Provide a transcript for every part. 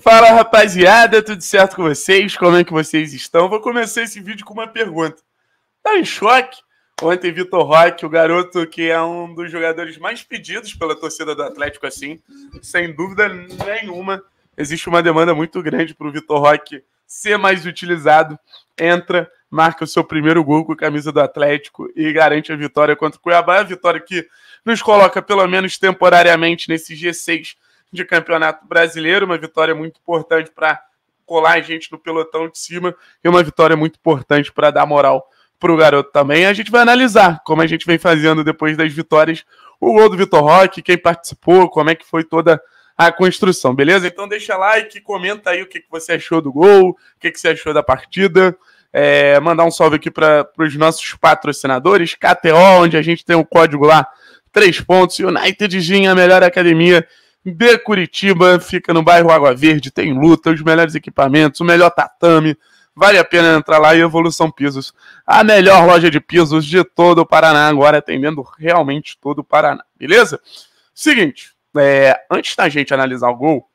Fala rapaziada, tudo certo com vocês? Como é que vocês estão? Vou começar esse vídeo com uma pergunta. Tá em choque? Ontem, Vitor Roque, o garoto que é um dos jogadores mais pedidos pela torcida do Atlético, assim, sem dúvida nenhuma, existe uma demanda muito grande para o Vitor Roque ser mais utilizado. Entra, marca o seu primeiro gol com a camisa do Atlético e garante a vitória contra o Cuiabá. A vitória que nos coloca, pelo menos temporariamente, nesse G6 de Campeonato Brasileiro, uma vitória muito importante para colar a gente no pelotão de cima e uma vitória muito importante para dar moral para o garoto também. A gente vai analisar como a gente vem fazendo depois das vitórias o gol do Vitor Roque, quem participou, como é que foi toda a construção, beleza? Então deixa like, comenta aí o que, que você achou do gol, o que, que você achou da partida. É, mandar um salve aqui para os nossos patrocinadores, KTO, onde a gente tem o um código lá, três pontos, United Gym, a melhor academia de Curitiba, fica no bairro Água Verde, tem luta, os melhores equipamentos, o melhor tatame. Vale a pena entrar lá e Evolução Pisos, a melhor loja de pisos de todo o Paraná, agora atendendo realmente todo o Paraná, beleza? Seguinte, é, antes da gente analisar o gol,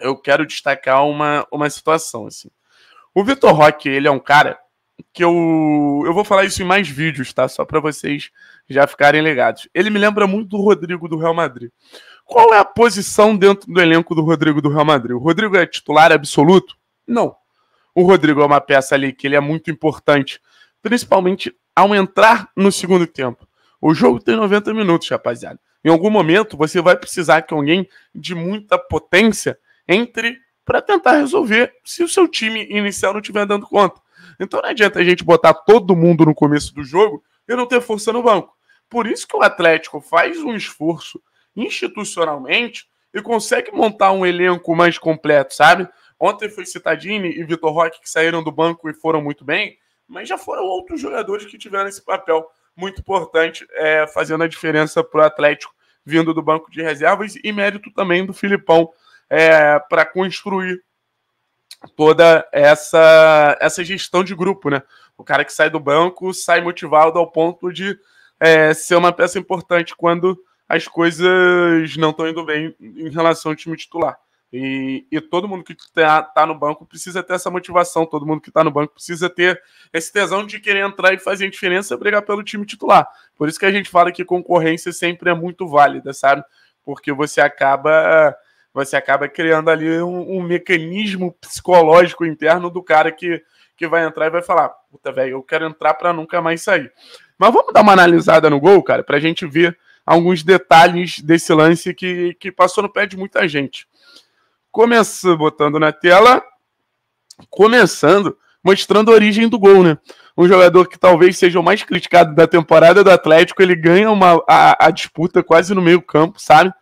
eu quero destacar uma, uma situação, assim. O Vitor Roque, ele é um cara que eu eu vou falar isso em mais vídeos, tá? Só para vocês já ficarem legados. Ele me lembra muito do Rodrigo do Real Madrid. Qual é a posição dentro do elenco do Rodrigo do Real Madrid? O Rodrigo é titular absoluto? Não. O Rodrigo é uma peça ali que ele é muito importante, principalmente ao entrar no segundo tempo. O jogo tem 90 minutos, rapaziada. Em algum momento você vai precisar que alguém de muita potência entre para tentar resolver se o seu time inicial não estiver dando conta. Então não adianta a gente botar todo mundo no começo do jogo e não ter força no banco. Por isso que o Atlético faz um esforço institucionalmente e consegue montar um elenco mais completo, sabe? Ontem foi Citadini e Vitor Roque que saíram do banco e foram muito bem, mas já foram outros jogadores que tiveram esse papel muito importante, é, fazendo a diferença para o Atlético vindo do banco de reservas e mérito também do Filipão é, para construir toda essa, essa gestão de grupo, né? O cara que sai do banco sai motivado ao ponto de é, ser uma peça importante quando as coisas não estão indo bem em relação ao time titular. E, e todo mundo que está tá no banco precisa ter essa motivação, todo mundo que está no banco precisa ter esse tesão de querer entrar e fazer diferença e brigar pelo time titular. Por isso que a gente fala que concorrência sempre é muito válida, sabe? Porque você acaba você acaba criando ali um, um mecanismo psicológico interno do cara que, que vai entrar e vai falar: puta, velho, eu quero entrar para nunca mais sair. Mas vamos dar uma analisada no gol, cara, para a gente ver alguns detalhes desse lance que, que passou no pé de muita gente. Começando, botando na tela, começando, mostrando a origem do gol, né? Um jogador que talvez seja o mais criticado da temporada do Atlético, ele ganha uma, a, a disputa quase no meio campo, sabe?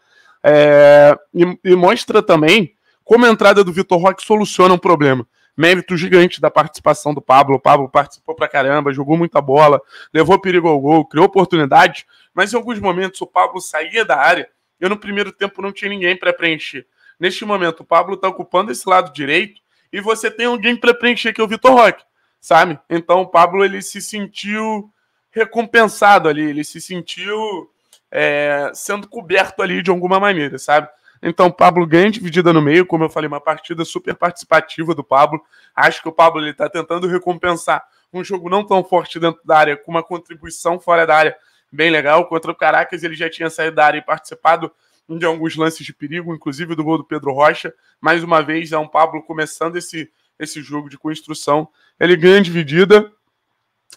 É, e, e, mostra também como a entrada do Vitor Roque soluciona um problema. Mérito gigante da participação do Pablo. O Pablo participou pra caramba, jogou muita bola, levou perigo ao gol, criou oportunidades, mas em alguns momentos o Pablo saía da área. Eu no primeiro tempo não tinha ninguém para preencher. Neste momento, o Pablo está ocupando esse lado direito e você tem alguém para preencher que é o Vitor Roque, sabe? Então o Pablo ele se sentiu recompensado ali, ele se sentiu é, sendo coberto ali de alguma maneira, sabe? Então, Pablo ganha dividida no meio, como eu falei, uma partida super participativa do Pablo. Acho que o Pablo está tentando recompensar um jogo não tão forte dentro da área, com uma contribuição fora da área bem legal. Contra o Caracas, ele já tinha saído da área e participado de alguns lances de perigo, inclusive do gol do Pedro Rocha. Mais uma vez, é um Pablo começando esse, esse jogo de construção. Ele ganha dividida,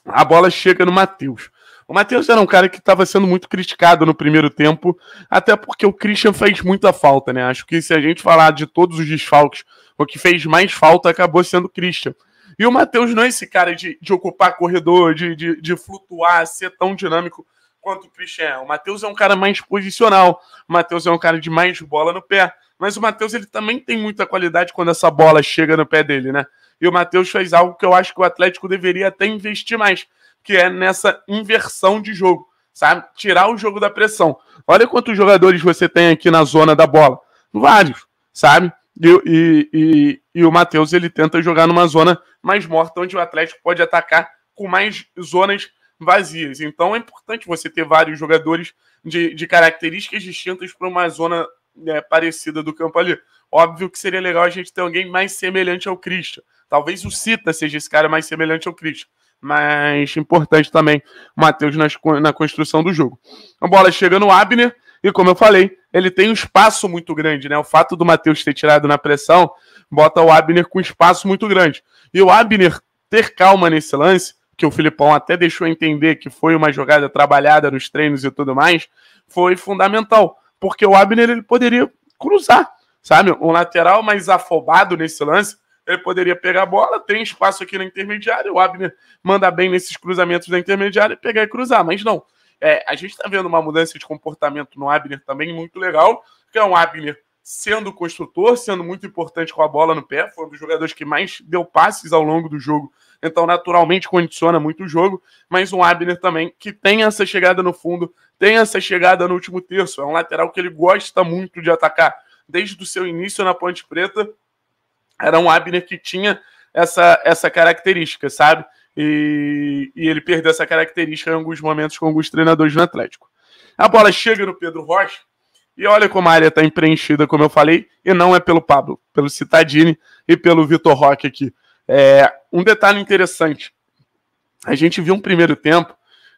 a bola chega no Matheus. O Matheus era um cara que estava sendo muito criticado no primeiro tempo, até porque o Christian fez muita falta, né? Acho que se a gente falar de todos os desfalques, o que fez mais falta acabou sendo o Christian. E o Matheus não é esse cara de, de ocupar corredor, de, de, de flutuar, ser tão dinâmico quanto o Christian é. O Matheus é um cara mais posicional, o Matheus é um cara de mais bola no pé, mas o Matheus ele também tem muita qualidade quando essa bola chega no pé dele, né? E o Matheus fez algo que eu acho que o Atlético deveria até investir mais, que é nessa inversão de jogo, sabe? Tirar o jogo da pressão. Olha quantos jogadores você tem aqui na zona da bola. Vários, sabe? E, e, e, e o Matheus ele tenta jogar numa zona mais morta, onde o Atlético pode atacar com mais zonas vazias. Então é importante você ter vários jogadores de, de características distintas para uma zona é, parecida do campo ali. Óbvio que seria legal a gente ter alguém mais semelhante ao Christian. Talvez o Cita seja esse cara mais semelhante ao Christian mas importante também o Matheus na construção do jogo. A bola chega no Abner, e como eu falei, ele tem um espaço muito grande, né? O fato do Matheus ter tirado na pressão bota o Abner com espaço muito grande. E o Abner ter calma nesse lance, que o Filipão até deixou entender que foi uma jogada trabalhada nos treinos e tudo mais, foi fundamental, porque o Abner ele poderia cruzar, sabe? Um lateral mais afobado nesse lance ele poderia pegar a bola, tem espaço aqui na intermediária, o Abner manda bem nesses cruzamentos da intermediária, pegar e cruzar, mas não. É, a gente está vendo uma mudança de comportamento no Abner também muito legal, que é um Abner sendo construtor, sendo muito importante com a bola no pé, foi um dos jogadores que mais deu passes ao longo do jogo, então naturalmente condiciona muito o jogo, mas um Abner também que tem essa chegada no fundo, tem essa chegada no último terço, é um lateral que ele gosta muito de atacar, desde o seu início na Ponte Preta, era um Abner que tinha essa, essa característica, sabe? E, e ele perdeu essa característica em alguns momentos com alguns treinadores no Atlético. A bola chega no Pedro Rocha, e olha como a área está preenchida, como eu falei, e não é pelo Pablo, pelo Citadini e pelo Vitor Roque aqui. É, um detalhe interessante: a gente viu um primeiro tempo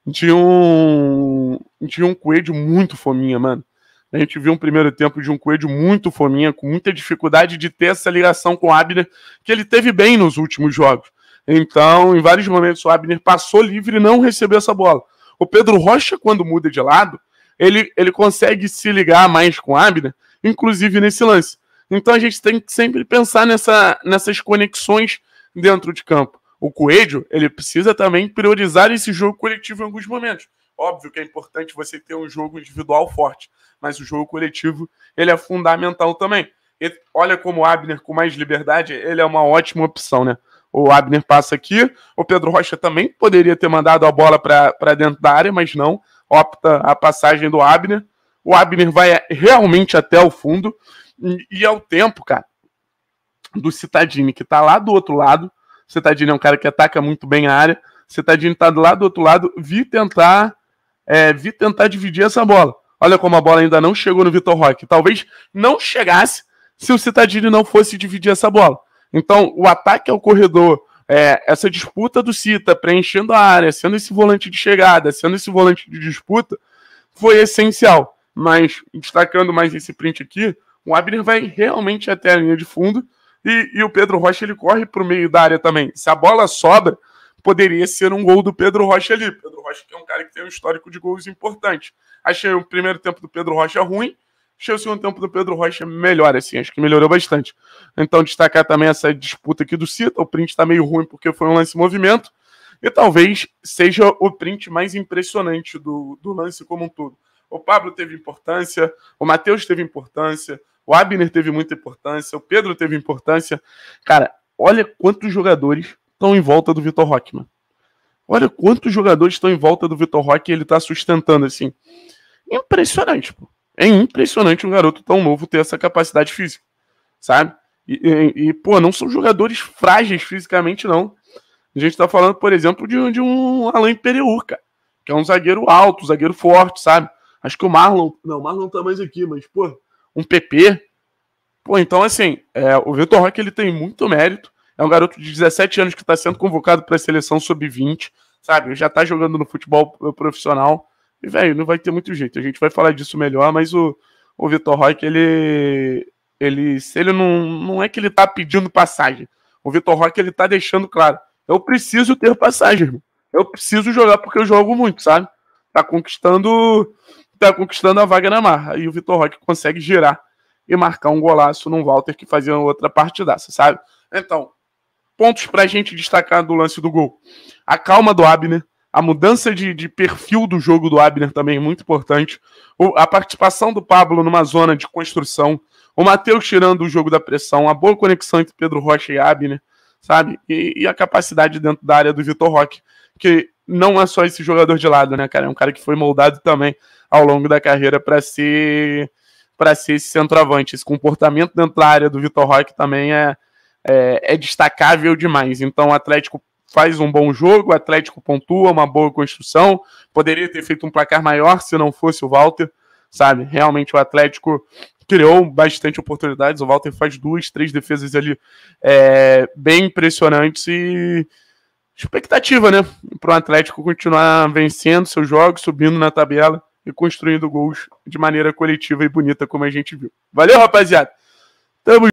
de um de um Coelho muito fominha, mano. A gente viu um primeiro tempo de um Coelho muito fominha, com muita dificuldade de ter essa ligação com o Abner, que ele teve bem nos últimos jogos. Então, em vários momentos, o Abner passou livre e não recebeu essa bola. O Pedro Rocha, quando muda de lado, ele, ele consegue se ligar mais com o Abner, inclusive nesse lance. Então a gente tem que sempre pensar nessa, nessas conexões dentro de campo. O Coelho, ele precisa também priorizar esse jogo coletivo em alguns momentos. Óbvio que é importante você ter um jogo individual forte, mas o jogo coletivo ele é fundamental também. olha como o Abner, com mais liberdade, ele é uma ótima opção, né? O Abner passa aqui, o Pedro Rocha também poderia ter mandado a bola para dentro da área, mas não, opta a passagem do Abner. O Abner vai realmente até o fundo, e, é ao tempo, cara, do Citadini, que tá lá do outro lado. Citadini é um cara que ataca muito bem a área. Citadini tá do lado do outro lado. Vi tentar é, vi tentar dividir essa bola. Olha como a bola ainda não chegou no Vitor Roque. Talvez não chegasse se o Citadini não fosse dividir essa bola. Então, o ataque ao corredor, é, essa disputa do Cita, preenchendo a área, sendo esse volante de chegada, sendo esse volante de disputa, foi essencial. Mas, destacando mais esse print aqui, o Abner vai realmente até a linha de fundo e, e o Pedro Rocha ele corre para o meio da área também. Se a bola sobra, poderia ser um gol do Pedro Rocha ali. Pedro Rocha que é um cara que tem um histórico de gols importante. Achei o primeiro tempo do Pedro Rocha ruim, achei o segundo tempo do Pedro Rocha melhor, assim, acho que melhorou bastante. Então, destacar também essa disputa aqui do Cita, o print está meio ruim porque foi um lance movimento, e talvez seja o print mais impressionante do, do lance como um todo. O Pablo teve importância, o Matheus teve importância, o Abner teve muita importância, o Pedro teve importância. Cara, olha quantos jogadores estão em volta do Vitor mano. Olha quantos jogadores estão em volta do Vitor Roque e ele está sustentando assim. Impressionante, pô. É impressionante um garoto tão novo ter essa capacidade física, sabe? E, e, e pô, não são jogadores frágeis fisicamente, não. A gente está falando, por exemplo, de, de um Alain Periuca, que é um zagueiro alto, zagueiro forte, sabe? Acho que o Marlon. Não, o Marlon tá mais aqui, mas, pô, um PP. Pô, então, assim, é, o Vitor Roque ele tem muito mérito. É um garoto de 17 anos que está sendo convocado para a seleção sub-20, sabe? Já está jogando no futebol profissional. E, velho, não vai ter muito jeito. A gente vai falar disso melhor, mas o, o Vitor Roque, ele. Ele. Se ele não. Não é que ele está pedindo passagem. O Vitor Roque, ele está deixando claro. Eu preciso ter passagem, irmão. Eu preciso jogar porque eu jogo muito, sabe? Tá conquistando. Tá conquistando a vaga na marra. E o Vitor Roque consegue girar e marcar um golaço num Walter que fazia outra partidaça, sabe? Então, pontos para a gente destacar do lance do gol. A calma do Abner, a mudança de, de, perfil do jogo do Abner também é muito importante. O, a participação do Pablo numa zona de construção. O Matheus tirando o jogo da pressão. A boa conexão entre Pedro Rocha e Abner, sabe? E, e a capacidade dentro da área do Vitor Roque, que não é só esse jogador de lado, né, cara? É um cara que foi moldado também ao longo da carreira para ser para ser esse centroavante. Esse comportamento dentro da área do Vitor Roque também é, é, é destacável demais. Então o Atlético faz um bom jogo, o Atlético pontua, uma boa construção. Poderia ter feito um placar maior se não fosse o Walter, sabe? Realmente o Atlético criou bastante oportunidades. O Walter faz duas, três defesas ali é, bem impressionantes e expectativa, né? Para o Atlético continuar vencendo seus jogos, subindo na tabela e construindo gols de maneira coletiva e bonita, como a gente viu. Valeu, rapaziada! Tamo